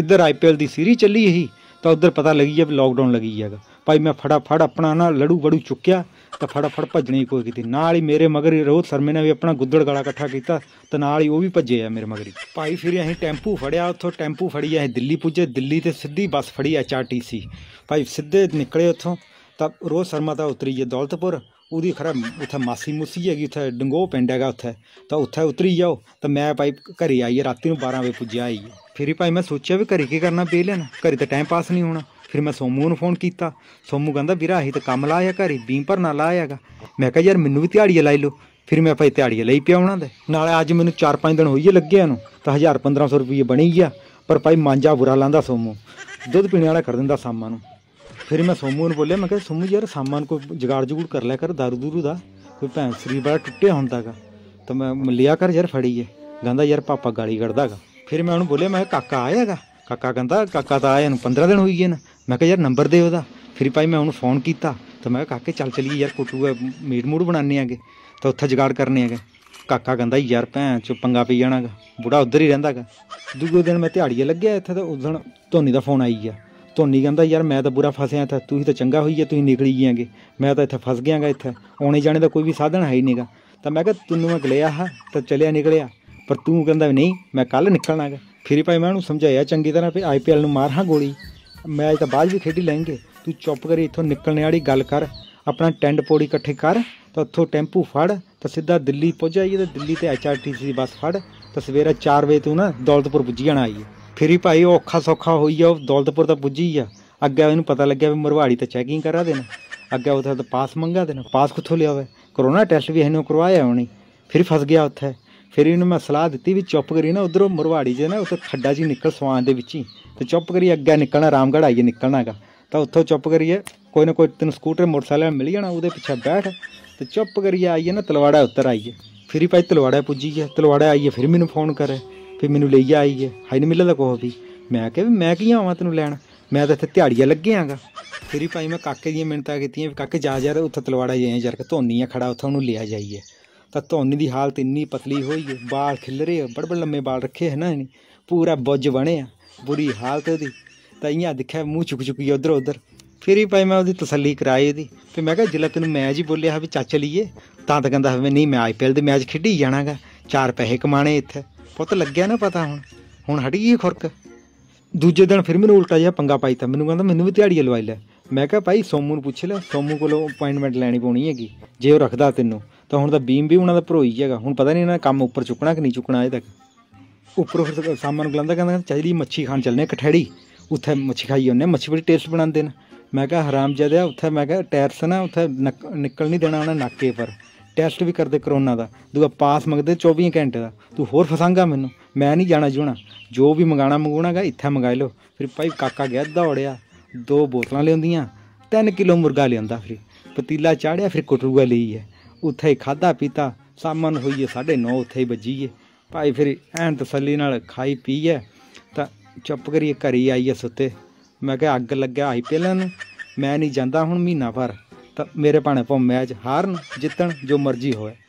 ਇੱਧਰ ਆਈਪੀਐਲ ਦੀ ਸੀਰੀ ਚੱਲੀ ਇਹੀ ਤਾਂ ਉੱਧਰ ਪਤਾ ਲੱਗੀ ਆ ਵੀ ਲੋਕਡਾਊਨ ਲੱਗੀ ਹੈਗਾ ਭਾਈ ਮੈਂ ਫੜਾਫੜ ਆਪਣਾ ਨਾ ਲੜੂ ਵੜੂ ਚੁੱਕਿਆ ਤਾਂ ਫੜਾਫੜ ਭੱਜਣੀ ਕੋਈ ਕੀਤੀ ਨਾਲ ਹੀ ਮੇਰੇ ਮਗਰ ਰੋਹ ਸ਼ਰਮੇ ਨੇ ਵੀ ਆਪਣਾ ਗੁੱਦੜ ਗਾਲਾ ਇਕੱਠਾ ਕੀਤਾ ਤੇ ਨਾਲ ਹੀ ਉਹ ਵੀ ਭੱਜੇ ਆ ਮੇਰੇ ਮਗਰ ਭਾਈ ਫਿਰ ਅਸੀਂ ਟੈਂਪੂ ਫੜਿਆ ਉੱਥੋਂ ਟੈਂਪੂ ਫੜੀ ਅਸੀਂ ਦਿੱਲੀ ਪੁੱਜੇ ਦਿੱਲੀ ਤੇ ਸਿੱਧੀ ਬੱਸ ਫੜੀ ਐਚਆਰਟੀਸੀ ਭਾਈ ਸਿੱਧੇ ਨਿਕਲੇ ਉੱਥੋਂ ਤਾਂ ਰੋਹ ਸ਼ਰਮਾ ਤਾਂ ਉਤਰੀ ਜੇ ਦੌਲਤਪੁਰ ਉਹਦੀ ਖਰਾ ਉੱਥੇ ਮਾਸੀ ਮੁਸੀ ਹੈਗੀ ਉੱਥੇ ਡੰਗੋ ਪਿੰਡ ਹੈਗਾ ਉੱਥੇ ਤਾਂ ਉੱਥੇ ਉਤਰੀ ਜਾਓ ਤਾਂ ਮੈਂ ਭਾਈ ਘਰੇ ਆਈਏ ਰਾਤੀ ਨੂੰ 12 ਵਜੇ ਪੁੱਜਿਆ ਆਈਏ ਫਿਰ ਹੀ ਭਾਈ ਮੈਂ ਸੋਚਿਆ ਵੀ ਘਰੇ ਕੀ ਕਰਨਾ ਪੀ ਲੈਣਾ ਘਰੇ ਤਾਂ ਟਾਈਮ ਪਾਸ ਨਹੀਂ ਹੋਣਾ ਫਿਰ ਮੈਂ ਸੋਮੂ ਨੂੰ ਫੋਨ ਕੀਤਾ ਸੋਮੂ ਕਹਿੰਦਾ ਵੀਰਾ ਅਸੀਂ ਤਾਂ ਕੰਮ ਲਾਇਆ ਘਰੇ ਬੀਮ ਭਰਨਾ ਲਾਇਆਗਾ ਮੈਂ ਕਿਹਾ ਯਾਰ ਮੈਨੂੰ ਵੀ ਧਿਆੜੀ ਲਾਈ ਲਓ ਫਿਰ ਮੈਂ ਭਾਈ ਧਿਆੜੀ ਲਈ ਪਿਆ ਉਹਨਾਂ ਦੇ ਨਾਲੇ ਅੱਜ ਮੈਨੂੰ 4-5 ਦਿਨ ਹੋਈਏ ਲੱਗਿਆ ਨੂੰ ਤਾਂ 1000 1500 ਰੁਪਏ ਬਣੀ ਗਿਆ ਪਰ ਭਾਈ ਮਾਂਜਾ ਬੁਰਾ ਲਾਂਦਾ ਸੋਮੂ ਦੁੱਧ ਪੀਣ ਵਾਲਾ ਕਰ ਦਿੰਦਾ ਸਾਮਾਂ ਨੂੰ ਫਿਰ ਮੈਂ ਸੋਮੂ ਨੂੰ ਬੋਲਿਆ ਮੈਂ ਕਿਹਾ ਸੋਮੂ ਯਾਰ ਸਾਮਾਂ ਕੋ ਕੋਈ ਜਗਾੜ ਜੁਗੜ ਕਰ ਲਿਆ ਕਰ ਦਾਰੂ ਦੂਰੂ ਦਾ ਕੋਈ ਭੈਣ ਸਰੀ ਬੜਾ ਟੁੱਟਿਆ ਹੁੰਦਾਗਾ ਤਾਂ ਮੈਂ ਲਿਆ ਕਰ ਯਾਰ ਫੜੀਏ ਗੰਦਾ ਯਾਰ ਪਾਪਾ ਗਾਲੀ ਕੱਢਦਾਗਾ ਫਿਰ ਮੈਂ ਉਹਨੂੰ ਬੋਲਿਆ ਮੈਂ ਕਾਕਾ ਆਇਆਗਾ ਕਾਕਾ ਕਹਿੰਦਾ ਕਾਕਾ ਤਾਂ ਆਇਆ ਨੂੰ 15 ਦਿਨ ਹੋਈ ਗਏ ਨੇ ਮੈਂ ਕਿਹਾ ਯਾਰ ਨੰਬਰ ਦੇ ਉਹਦਾ ਫਿਰ ਭਾਈ ਮੈਂ ਉਹਨੂੰ ਫੋਨ ਕੀਤਾ ਤਾਂ ਮੈਂ ਕਾਕੇ ਚੱਲ ਚਲੀਏ ਯਾਰ ਫੋਟੂ ਹੈ ਮੀਟ ਮੂੜ ਬਣਾਣੇ ਆਗੇ ਤਾਂ ਉੱਥੇ ਜਗਾੜ ਕਰਨੇ ਹੈਗੇ ਕਾਕਾ ਕਹਿੰਦਾ ਯਾਰ ਭੈਣ ਚ ਪੰਗਾ ਪੀ ਜਾਣਾਗਾ ਬੁੜਾ ਉਧਰ ਹੀ ਰਹਿੰਦਾਗਾ ਦੂਜੇ ਦਿਨ ਮੈਂ ਦਿਹਾੜੀਏ ਲੱਗਿਆ ਇੱਥੇ ਤਾਂ ਉਸ ਦਿਨ ਧੋਨੀ ਦਾ ਫੋਨ ਆਈ ਗਿਆ ਧੋਨੀ ਕਹਿੰਦਾ ਯਾਰ ਮੈਂ ਤਾਂ ਬੁਰਾ ਫਸਿਆ ਇੱਥੇ ਤੂੰ ਹੀ ਤਾਂ ਚੰਗਾ ਹੋਈਏ ਤੂੰ ਤੁਸੀਂ ਨਿਕਲੀ ਗਿਆਂਗੇ ਮੈਂ ਤਾਂ ਇੱਥੇ ਫਸ ਗਿਆਗਾ ਇੱਥੇ ਆਉਣੇ ਜਾਣੇ ਦਾ ਕੋਈ ਵੀ ਸਾਧਨ ਹੈ ਹੀ ਨਹੀਂਗਾ ਤਾਂ ਮੈਂ ਕਿਹਾ ਤੈਨੂੰ ਮੈਂ ਗਲੇਆ ਹਾਂ ਤਾਂ ਚਲਿਆ ਨਿਕਲਿਆ ਪਰ ਤੂੰ ਕਹਿੰਦਾ ਵੀ ਨਹੀਂ ਮੈਂ ਕੱਲ ਨਿਕਲਣਾ ਹੈ ਫਿਰ ਭਾਈ ਮੈਂ ਉਹਨੂੰ ਸਮਝਾਇਆ ਚੰਗੀ ਤਰ੍ਹਾਂ ਵੀ ਆਈਪੀਐਲ ਨੂੰ ਮਾਰ ਹਾਂ ਗੋਲੀ ਮੈਚ ਤਾਂ ਬਾਅਦ ਵੀ ਖੇਡੀ ਲੈਣਗੇ ਤੂੰ ਚੁੱਪ ਕਰੀ ਇੱਥੋਂ ਨਿਕਲਣੇ ਵਾਲੀ ਗੱਲ ਕਰ ਆਪਣਾ ਟੈਂਡ ਪੋੜੀ ਇਕੱਠੇ ਕਰ ਤਾਂ ਉੱਥੋਂ ਟੈਂਪੂ ਫੜ ਤਾਂ ਸਿੱਧਾ ਦਿੱਲੀ ਪਹੁੰਚ ਜਾਈਏ ਤੇ ਦਿੱਲੀ ਤੇ ਐਚਆਰਟੀਸੀ ਦੀ ਬੱਸ ਫੜ ਤਾਂ ਸਵੇਰੇ 4 ਵਜੇ ਤੂੰ ਨਾ ਦੌਲਤਪੁਰ ਪੁੱਜੀ ਜਾਣਾ ਆਈਏ ਫਿਰ ਹੀ ਭਾਈ ਉਹ ਔਖਾ ਸੌਖਾ ਹੋਈ ਆ ਉਹ ਦੌਲਤਪੁਰ ਤਾਂ ਪੁੱਜੀ ਆ ਅੱਗੇ ਉਹਨੂੰ ਪਤਾ ਲੱਗਿਆ ਵੀ ਮਰਵਾੜੀ ਤਾਂ ਚੈਕਿੰਗ ਕਰਾ ਦੇਣਾ ਅੱਗੇ ਉਹਦਾ ਤਾਂ ਪਾਸ ਮੰਗਾ ਦੇਣਾ ਪਾਸ ਕਿੱਥੋਂ ਲਿਆ ਹੋਵੇ ਕਰੋਨਾ ਟੈਸਟ ਵੀ ਇਹਨੂੰ ਕਰਵਾਇਆ ਹੋਣੀ ਫਿਰ ਫਸ ਗਿਆ ਉੱਥੇ ਫਿਰ ਇਹਨੂੰ ਮੈਂ ਸਲਾਹ ਦਿੱਤੀ ਵੀ ਚੁੱਪ ਕਰੀ ਨਾ ਉਧਰੋਂ ਮਰਵਾੜੀ ਜੇ ਨਾ ਉੱਥੇ ਖੱਡਾ ਜੀ ਨਿਕਲ ਸਵਾਨ ਦੇ ਵਿੱਚ ਹੀ ਤੇ ਚੁੱਪ ਕਰੀ ਅੱਗੇ ਨਿਕਲਣਾ ਰਾਮਗੜ੍ਹ ਆਈਏ ਨਿਕਲਣਾਗਾ ਤਾਂ ਉੱਥੋਂ ਚੁੱਪ ਕਰੀਏ ਕੋਈ ਨਾ ਕੋਈ ਤੈਨੂੰ ਸਕੂਟਰ ਮੋਟਰਸਾਈਕਲ ਮਿਲ ਜਾਣਾ ਉਹਦੇ ਪਿੱਛੇ ਬੈਠ ਤੇ ਚੁੱਪ ਕਰੀਏ ਆਈਏ ਨਾ ਤਲਵਾੜਾ ਉੱਤਰ ਆਈਏ ਫਿਰ ਹੀ ਭਾਈ ਤਲਵਾੜਾ ਪੁੱਜੀ ਗਿਆ ਤਲਵਾੜਾ ਆਈਏ ਫਿਰ ਮੈਨੂੰ ਫੋਨ ਕਰੇ ਫਿਰ ਮੈਨੂੰ ਲਈ ਆਈਏ ਹਾਈ ਨਹੀਂ ਮਿਲਦਾ ਕੋਹ ਵੀ ਮੈਂ ਕਿਹਾ ਵੀ ਮੈਂ ਕੀ ਆਵਾਂ ਤੈਨੂੰ ਲੈਣ ਮੈਂ ਤਾਂ ਇੱਥੇ ਦਿਹਾੜੀਆਂ ਲੱਗੇ ਆਂਗਾ ਫਿਰ ਹੀ ਭਾਈ ਮੈਂ ਕਾਕੇ ਦੀਆਂ ਮਿੰਨਤਾਂ ਕੀਤੀਆਂ ਕਾਕੇ ਜਾ ਜਾ ਉੱਥੇ ਤਲਵਾੜਾ ਜਾਏ ਜਰਕ ਧੋਨੀ ਆ ਖੜਾ ਉੱਥੇ ਉਹਨੂੰ ਲਿਆ ਜਾਈਏ ਤਾਂ ਧੋਨੀ ਦੀ ਹਾਲਤ ਇੰਨੀ ਪਤਲੀ ਹੋਈ ਹੈ ਬਾਲ ਖਿਲਰੇ ਬੜਬੜ ਲੰਮੇ ਬਾਲ ਰੱਖੇ ਹੈ ਨਾ ਇਹਨੇ ਪੂਰਾ ਬੁੱਜ ਬਣੇ ਆ ਬੁਰੀ ਹਾਲਤ ਉਹਦੀ ਤਾਂ ਇਹਾਂ ਦਿਖਿਆ ਮੂੰਹ ਚੁੱਕ ਚੁੱਕੀ ਉਧਰ ਉਧਰ ਫਿਰ ਹੀ ਭਾਈ ਮੈਂ ਉਹਦੀ ਤਸੱਲੀ ਕਰਾਈ ਉਹਦੀ ਫਿਰ ਮੈਂ ਕਿਹਾ ਜਿਲਾ ਤੈਨੂੰ ਮੈਚ ਹੀ ਬੋਲਿਆ ਵੀ ਚੱਚ ਲਈਏ ਤਾਂ ਤਾਂ ਕਹਿੰਦਾ ਹਵੇ ਨਹੀਂ ਮੈਂ ਆਈਪੀਐਲ ਦੇ ਮੈਚ ਖੇਡੀ ਜਾਣਾਗਾ ਚਾਰ ਪੈਸੇ ਕਮਾਣੇ ਇੱਥੇ ਪੁੱਤ ਲੱਗਿਆ ਨਾ ਪਤਾ ਹੁਣ ਹੁਣ ਹਟ ਗਈ ਖੁਰਕ ਦੂਜੇ ਦਿਨ ਫਿਰ ਮੈਨੂੰ ਉਲਟਾ ਜਿਹਾ ਪੰਗਾ ਪਾਈ ਤਾਂ ਮੈਨੂੰ ਕਹਿੰਦਾ ਮੈਨੂੰ ਵੀ ਦਿਹਾੜੀ ਲਵਾਈ ਲੈ ਮੈਂ ਕਿਹਾ ਭਾਈ ਸੋਮੂ ਨੂੰ ਪੁੱਛ ਲੈ ਸੋਮੂ ਕੋਲੋਂ ਅਪਾਇੰਟਮੈਂਟ ਲੈਣੀ ਪਉਣੀ ਹੈਗੀ ਜੇ ਉਹ ਰੱਖਦਾ ਤੈਨੂੰ ਤਾਂ ਹੁਣ ਤਾਂ ਬੀਮ ਵੀ ਉਹਨਾਂ ਦਾ ਭਰੋਈ ਹੈਗਾ ਹੁਣ ਪਤਾ ਨਹੀਂ ਇਹਨਾਂ ਕੰਮ ਉੱਪਰ ਚੁੱਕਣਾ ਕਿ ਨਹੀਂ ਚੁੱਕਣਾ ਅਜੇ ਤੱਕ ਉੱਪਰੋਂ ਫਿਰ ਸਾਮਾਨ ਗਲੰਦਾ ਕਹਿੰਦਾ ਚਾਹੀਦੀ ਮੱਛੀ ਖਾਣ ਚੱਲਨੇ ਕਠੜੀ ਉੱਥੇ ਮੱਛੀ ਖਾਈ ਉਹਨੇ ਮੱਛੀ ਬੜੀ ਟੇਸਟ ਬਣਾਉਂਦੇ ਨੇ ਮੈਂ ਕਿਹਾ ਹਰਾਮ ਜਦਿਆ ਉੱਥੇ ਮੈਂ ਕਿਹਾ ਟੈਰਸ ਨਾ ਉੱਥੇ ਨਿਕਲ ਨਹੀਂ ਦੇਣਾ ਉਹਨਾਂ ਨਾਕੇ ਪਰ ਟੈਸਟ ਵੀ ਕਰਦੇ ਕਰੋਨਾ ਦਾ ਦੂਆ ਪਾਸ ਮੰਗਦੇ 24 ਘੰਟੇ ਦਾ ਤੂੰ ਹੋਰ ਫਸਾਂਗਾ ਮੈਨੂੰ ਮੈਂ ਨਹੀਂ ਜਾਣਾ ਜੁਣਾ ਜੋ ਵੀ ਮੰਗਾਣਾ ਮੰਗੂਣਾਗਾ ਇੱਥੇ ਮੰਗਾ ਲਓ ਫਿਰ ਭਾਈ ਕਾਕਾ ਗਿਆ ਦੌੜਿਆ ਦੋ ਬੋਤਲਾਂ ਲਿਆਉਂਦੀਆਂ 3 ਕਿਲੋ ਮੁਰਗਾ ਲਿਆਂਦਾ ਫਿਰ ਪਤੀਲਾ ਚਾੜਿਆ ਫਿਰ ਕਟੂਗਾ ਲਈ ਹੈ ਉੱਥੇ ਖਾਦਾ ਪੀਤਾ ਸਾਮਨ ਹੋਈਏ 9:30 ਉੱਥੇ ਹੀ ਵੱਜੀਏ ਭਾਈ ਫਿਰ ਐਨ ਤਸੱਲੀ ਨਾਲ ਖਾਈ ਪੀਏ ਤਾਂ ਚੁੱਪ ਕਰੀਏ ਘਰੀ ਆਈਏ ਸੁੱਤੇ ਮੈਂ ਕਿਹਾ ਅੱਗ ਲੱਗਿਆ ਆਈ ਪਹਿਲਾਂ ਨੂੰ ਮੈਂ ਨਹੀਂ ਜਾਂਦਾ ਹੁਣ ਮਹੀਨਾ ਭਰ ਤਾਂ ਮੇਰੇ ਭਾਣੇ ਪਾ ਮੈਚ ਹਾਰਨ ਜਿੱਤਣ ਜੋ ਮਰਜ਼ੀ ਹੋਵੇ